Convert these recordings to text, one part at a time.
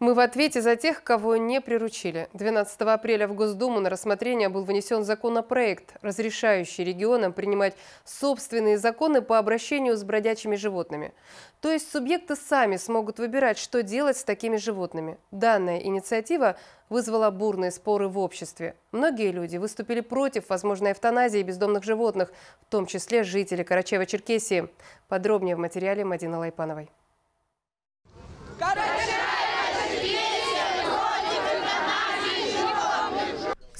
Мы в ответе за тех, кого не приручили. 12 апреля в Госдуму на рассмотрение был внесен законопроект, разрешающий регионам принимать собственные законы по обращению с бродячими животными. То есть субъекты сами смогут выбирать, что делать с такими животными. Данная инициатива вызвала бурные споры в обществе. Многие люди выступили против возможной эвтаназии бездомных животных, в том числе жители Карачаева-Черкесии. Подробнее в материале Мадина Лайпановой.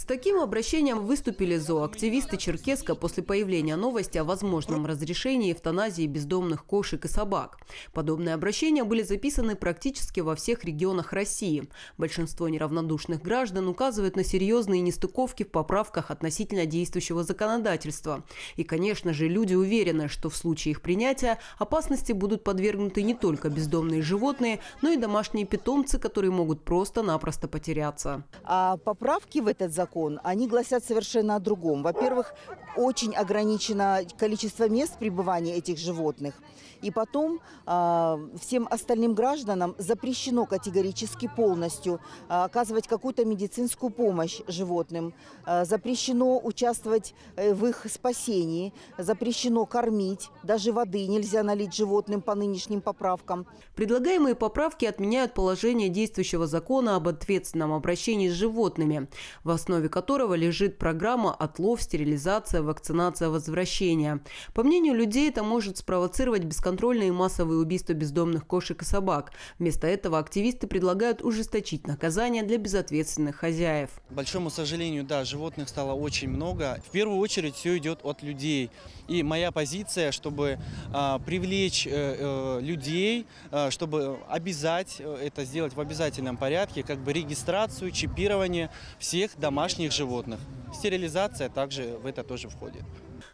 таким обращением выступили зооактивисты Черкеска после появления новости о возможном разрешении эвтаназии бездомных кошек и собак. Подобные обращения были записаны практически во всех регионах России. Большинство неравнодушных граждан указывают на серьезные нестыковки в поправках относительно действующего законодательства. И, конечно же, люди уверены, что в случае их принятия опасности будут подвергнуты не только бездомные животные, но и домашние питомцы, которые могут просто-напросто потеряться. А поправки в этот закон закон, они гласят совершенно о другом. Во-первых, очень ограничено количество мест пребывания этих животных. И потом а, всем остальным гражданам запрещено категорически полностью а, оказывать какую-то медицинскую помощь животным. А, запрещено участвовать э, в их спасении. Запрещено кормить. Даже воды нельзя налить животным по нынешним поправкам. Предлагаемые поправки отменяют положение действующего закона об ответственном обращении с животными. В основе основе которого лежит программа «Отлов, стерилизация, вакцинация, возвращение». По мнению людей, это может спровоцировать бесконтрольные массовые убийства бездомных кошек и собак. Вместо этого активисты предлагают ужесточить наказание для безответственных хозяев. К большому сожалению, да, животных стало очень много. В первую очередь все идет от людей. И моя позиция, чтобы а, э, привлечь э, людей, э, чтобы обязать э, это сделать в обязательном порядке, как бы регистрацию, чипирование всех домашних домашних животных. Стерилизация также в это тоже входит.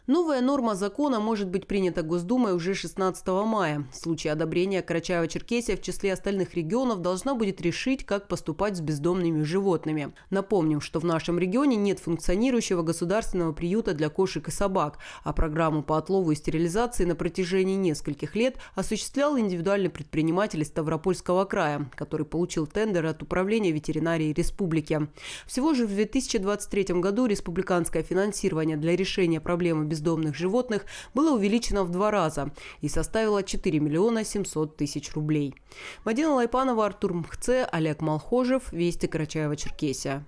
Новая норма закона может быть принята Госдумой уже 16 мая. В случае одобрения Карачаева-Черкесия в числе остальных регионов должна будет решить, как поступать с бездомными животными. Напомним, что в нашем регионе нет функционирующего государственного приюта для кошек и собак, а программу по отлову и стерилизации на протяжении нескольких лет осуществлял индивидуальный предприниматель из Ставропольского края, который получил тендер от Управления ветеринарии республики. Всего же в 2023 году республиканское финансирование для решения проблемы бездомных животных было увеличено в два раза и составило 4 миллиона 700 тысяч рублей. Мадина Лайпанова, Артур Мхце, Олег Малхожев, Вести Карачаева-Черкесия.